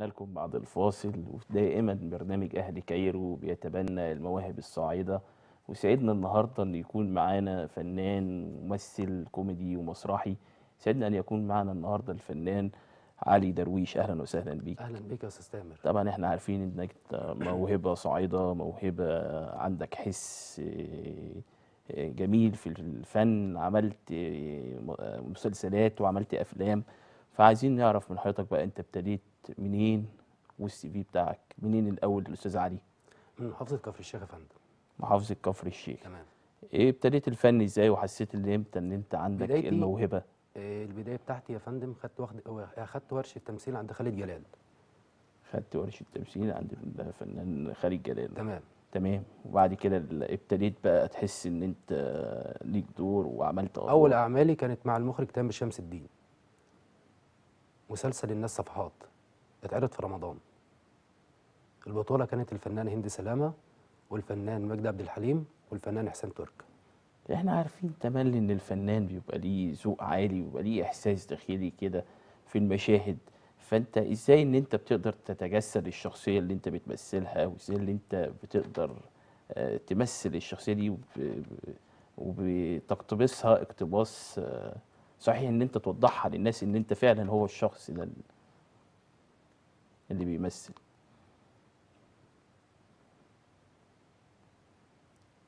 رجعنا لكم بعد الفاصل ودائما برنامج أهل كايرو بيتبنى المواهب الصاعدة وسعدنا النهاردة أن يكون معانا فنان ممثل كوميدي ومسرحي سعدنا أن يكون معانا النهاردة الفنان علي درويش أهلا وسهلا بيك أهلا بيك يا أستاذ تامر طبعا إحنا عارفين إنك موهبة صاعدة موهبة عندك حس آه، جميل في الفن عملت آه، مسلسلات وعملت أفلام فعايزين نعرف من حضرتك بقى انت ابتديت منين والسي في بتاعك منين الاول الاستاذ علي من محافظه كفر الشيخ يا فندم محافظه كفر الشيخ تمام ايه ابتديت الفن ازاي وحسيت ان امتى ان انت عندك الموهبه آه، البدايه بتاعتي يا فندم خدت واخد اخدت ورشه تمثيل عند خالد جلال خدت ورشه تمثيل عند الفنان خالد جلال تمام تمام وبعد كده ابتديت بقى تحس ان انت ليك دور وعملت أدوار. اول اعمالي كانت مع المخرج تامر شمس الدين مسلسل الناس صفحات اتعرض في رمضان البطولة كانت الفنان هند سلامة والفنان مجدي عبد الحليم والفنان حسين ترك احنا عارفين تملي ان الفنان بيبقى ليه ذوق عالي ويبقى ليه احساس داخلي كده في المشاهد فانت ازاي ان انت بتقدر تتجسد الشخصيه اللي انت بتمثلها وازاي اللي انت بتقدر آه، تمثل الشخصيه دي وبتقتبسها اقتباس آه، صحيح ان انت توضحها للناس ان انت فعلا هو الشخص ده اللي بيمثل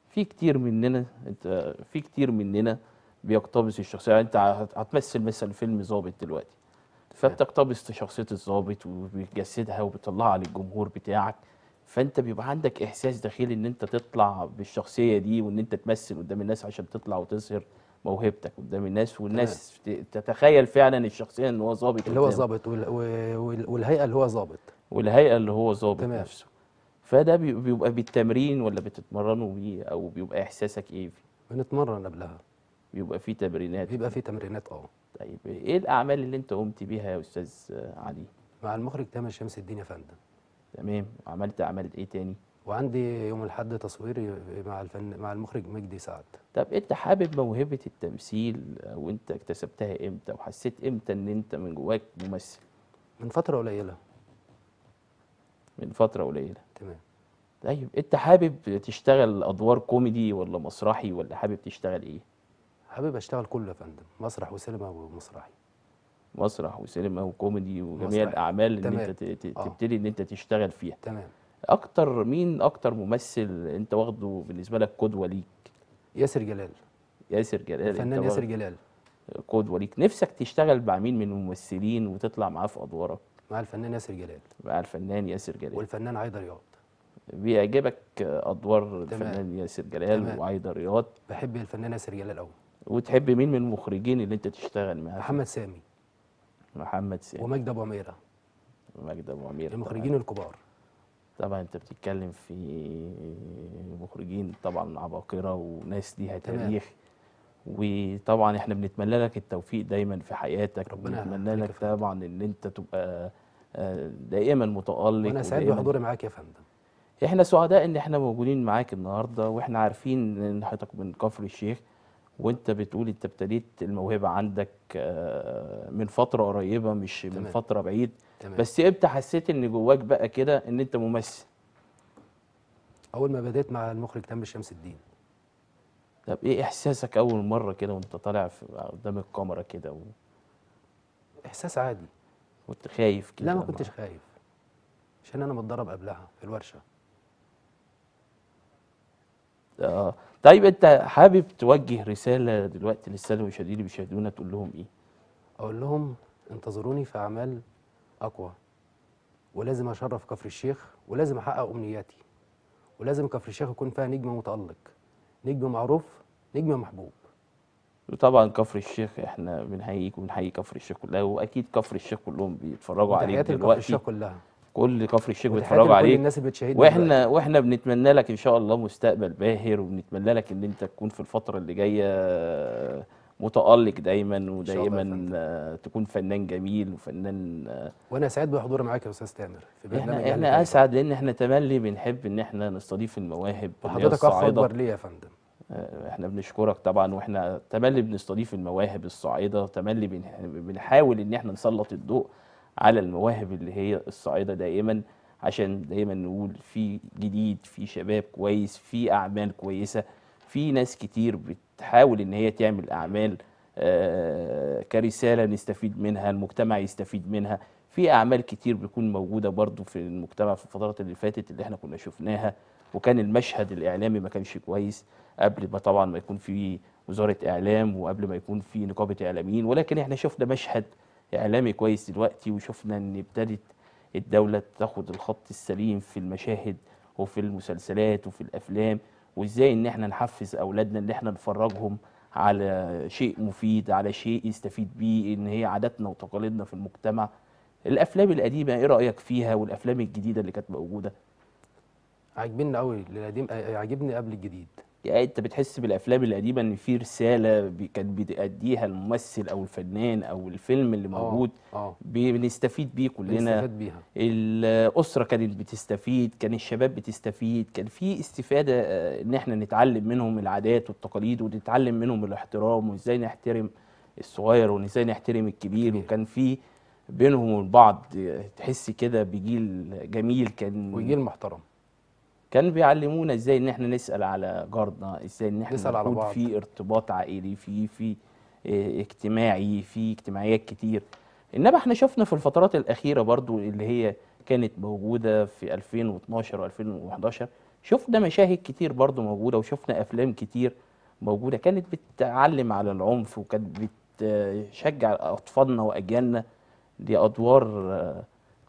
في كتير مننا انت في كتير مننا بيقتبس الشخصيه يعني انت هتمثل مثلا فيلم ظابط دلوقتي فبتقتبس شخصيه الظابط وبتجسدها وبتطلعها للجمهور بتاعك فانت بيبقى عندك احساس داخلي ان انت تطلع بالشخصيه دي وان انت تمثل قدام الناس عشان تطلع وتظهر موهبتك قدام الناس والناس طيب. تتخيل فعلا الشخصيه ان هو ظابط اللي هو ظابط والهيئه اللي هو ظابط والهيئه اللي هو ظابط نفسه فده بيبقى بالتمرين ولا بتتمرنوا بيه او بيبقى احساسك ايه فيه؟ بنتمرن قبلها بيبقى في تمرينات بيبقى في تمرينات اه طيب ايه الاعمال اللي انت قمت بيها يا استاذ علي؟ مع المخرج تامر شمس الدين يا فندم تمام عملت اعمال ايه تاني؟ وعندي يوم الاحد تصوير مع الفن مع المخرج مجدي سعد طب انت حابب موهبه التمثيل وانت اكتسبتها امتى وحسيت امتى ان انت من جواك ممثل من فتره قليله من فتره قليله تمام طيب انت حابب تشتغل ادوار كوميدي ولا مسرحي ولا حابب تشتغل ايه حابب اشتغل كله يا فندم مسرح وسينما ومسرحي مسرح وسينما وكوميدي وجميع مسرح. الاعمال اللي انت آه. تبتدي ان انت تشتغل فيها تمام اكتر مين اكتر ممثل انت واخده بالنسبه لك قدوه ليك ياسر جلال ياسر جلال الفنان ياسر جلال قدوه ليك نفسك تشتغل مع مين من الممثلين وتطلع معاه في ادوارك مع الفنان ياسر جلال مع الفنان ياسر جلال والفنان عايده رياض بيعجبك ادوار تمام. الفنان ياسر جلال وعايده رياض بحب الفنان ياسر جلال قوي وتحب مين من المخرجين اللي انت تشتغل معاه محمد سامي محمد سامي ومجد ابو عميره مجد ابو عميره المخرجين الكبار طبعا انت بتتكلم في مخرجين طبعا عباقره وناس ليها تاريخ وطبعا احنا بنتمنى لك التوفيق دايما في حياتك ربنا بنتمنى لك طبعا ان انت تبقى آه، دائما متالق وانا سعيد بحضوري معاك يا فندم احنا سعداء ان احنا موجودين معاك النهارده واحنا عارفين ان حضرتك من كفر الشيخ وانت بتقول انت ابتديت الموهبه عندك آه، من فتره قريبه مش تمام. من فتره بعيد تمام. بس امتى حسيت ان جواك بقى كده ان انت ممثل اول ما بدات مع المخرج تامر شمس الدين طب ايه احساسك اول مره كده وانت طالع قدام الكاميرا كده و... احساس عادي كنت خايف كده لا ما كنتش خايف عشان انا متدرب قبلها في الورشه اه طيب انت حابب توجه رساله دلوقتي للساده المشاهدين اللي بيشاهدونا تقول لهم ايه اقول لهم انتظروني في اعمال اقوى ولازم اشرف كفر الشيخ ولازم احقق امنياتي ولازم كفر الشيخ يكون فيها نجم متالق نجم معروف نجم محبوب طبعا كفر الشيخ احنا بنحييك وبنحيي كفر الشيخ كلها واكيد كفر الشيخ كلهم بيتفرجوا عليك دلوقتي كفر الشيخ كلها كل كفر الشيخ بيتفرجوا عليك الناس بتشاهدنا واحنا بقى. واحنا بنتمنى لك ان شاء الله مستقبل باهر وبنتمنى لك ان انت تكون في الفتره اللي جايه متالق دايما ودايما آه، تكون فنان جميل وفنان آه، وانا سعيد بحضور معاك يا استاذ تامر في برنامج احنا, يعني احنا اسعد لان احنا تملي بنحب ان احنا نستضيف المواهب وحضرتك اكبر ليه يا فندم آه، احنا بنشكرك طبعا واحنا تملي بنستضيف المواهب الصاعده تملي بنحاول ان احنا نسلط الضوء على المواهب اللي هي الصاعده دائما عشان دايما نقول في جديد في شباب كويس في اعمال كويسه في ناس كتير بتحاول ان هي تعمل اعمال آه، كرساله نستفيد منها المجتمع يستفيد منها في اعمال كتير بيكون موجوده برضو في المجتمع في الفترات اللي فاتت اللي احنا كنا شفناها وكان المشهد الاعلامي ما كانش كويس قبل ما طبعا ما يكون في وزاره اعلام وقبل ما يكون في نقابه اعلاميين ولكن احنا شفنا مشهد اعلامي كويس دلوقتي وشفنا ان ابتدت الدوله تاخد الخط السليم في المشاهد وفي المسلسلات وفي الافلام وازاي ان احنا نحفز اولادنا ان احنا نفرجهم على شيء مفيد على شيء يستفيد بيه ان هي عاداتنا وتقاليدنا في المجتمع الافلام القديمه ايه رايك فيها والافلام الجديده اللي كانت موجوده عاجبني قوي القديم آه، عاجبني قبل الجديد يعني انت بتحس بالافلام القديمه ان في رساله بي كانت بتاديها الممثل او الفنان او الفيلم اللي آه، موجود أوه. أوه. بنستفيد بيه كلنا بنستفاد بيها الاسره كانت بتستفيد كان الشباب بتستفيد كان في استفاده آه، ان احنا نتعلم منهم العادات والتقاليد ونتعلم منهم الاحترام وازاي نحترم الصغير وازاي نحترم الكبير وكان في بينهم البعض آه، تحس كده بجيل جميل كان وجيل محترم كان بيعلمونا ازاي ان احنا نسال على جارنا ازاي ان احنا نسال على بعض في ارتباط عائلي في في آه، اجتماعي في اجتماعيات كتير انما احنا شفنا في الفترات الاخيره برضو اللي هي كانت موجوده في 2012 و2011 شفنا مشاهد كتير برضو موجوده وشفنا افلام كتير موجوده كانت بتعلم على العنف وكانت بتشجع اطفالنا واجيالنا لادوار آه،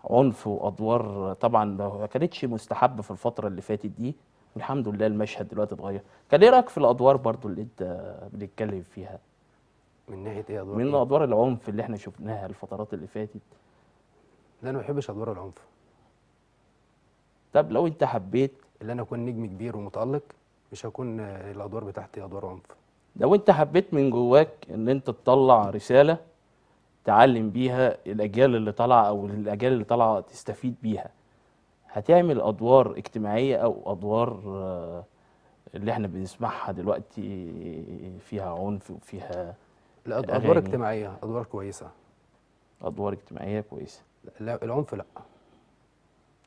عنف وادوار طبعا ما كانتش مستحبه في الفتره اللي فاتت دي والحمد لله المشهد دلوقتي اتغير كان ايه رايك في الادوار برضو اللي انت بنتكلم فيها من ناحيه ايه ادوار من إيه؟ ادوار العنف اللي احنا شفناها الفترات اللي فاتت لا انا ما بحبش ادوار العنف طب لو انت حبيت ان انا اكون نجم كبير ومتالق مش هكون الادوار بتاعتي ادوار عنف لو انت حبيت من جواك ان انت تطلع رساله تعلم بيها الاجيال اللي طالعه او الاجيال اللي طالعه تستفيد بيها هتعمل ادوار اجتماعيه او ادوار آه، اللي احنا بنسمعها دلوقتي فيها عنف وفيها لا ادوار اجتماعيه ادوار كويسه ادوار اجتماعيه كويسه لا العنف لا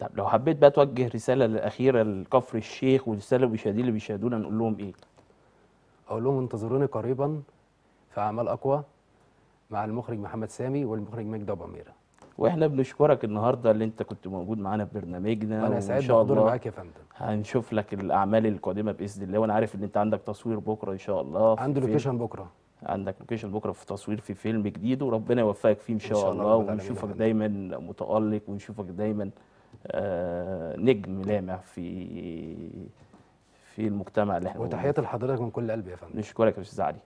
طب لو حبيت بقى توجه رساله الاخيره لكفر الشيخ ورساله بيشهدوا اللي بيشهدونا نقول لهم ايه اقول لهم انتظروني قريبا في اعمال اقوى مع المخرج محمد سامي والمخرج مجد ابو عميره واحنا بنشكرك النهارده اللي انت كنت موجود معانا في برنامجنا وانا سعيد بحضوري معاك يا فندم هنشوف لك الاعمال القادمه باذن الله وانا عارف ان انت عندك تصوير بكره ان شاء الله عندي لوكيشن بكره عندك لوكيشن بكره في تصوير في فيلم جديد وربنا يوفقك فيه ان شاء, إن شاء الله, الله ونشوفك دايما متالق ونشوفك دايما آه نجم لامع في في المجتمع اللي احنا وتحياتي لحضرتك من كل قلبي يا فندم نشكرك يا استاذ علي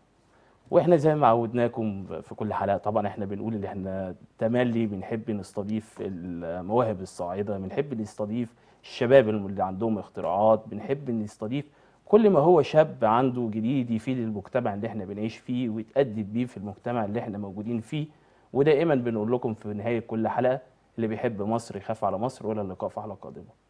واحنا زي ما عودناكم في كل حلقه طبعا احنا بنقول ان احنا تملي بنحب نستضيف المواهب الصاعده بنحب نستضيف الشباب اللي عندهم اختراعات بنحب نستضيف كل ما هو شاب عنده جديد يفيد المجتمع اللي احنا بنعيش فيه ويتأدب بيه في المجتمع اللي احنا موجودين فيه ودائما بنقول لكم في نهايه كل حلقه اللي بيحب مصر يخاف على مصر ولا اللقاء في حلقه قادمه